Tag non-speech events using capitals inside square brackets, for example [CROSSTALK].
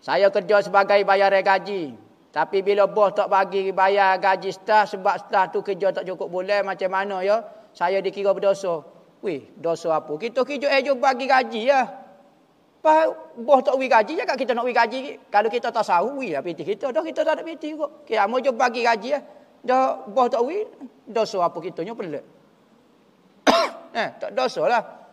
Saya kerja sebagai bayar gaji. Tapi bila bos tak bagi bayar gaji staf sebab staf tu kerja tak cukup boleh macam mana ya? Saya dikira berdosa. Weh, dosa apa? Kita kerja eh jo bagi gaji ya. Pa bos tak bagi gaji ya kita nak bagi gaji. Kalau kita tak sahui ya, piti kita dah kita tak ada piti kok. Kita ah, mau jo bagi gaji ya. Dah bos tak bagi dosa apa Kita kitanya pelak. [COUGHS] eh, tak dosalah.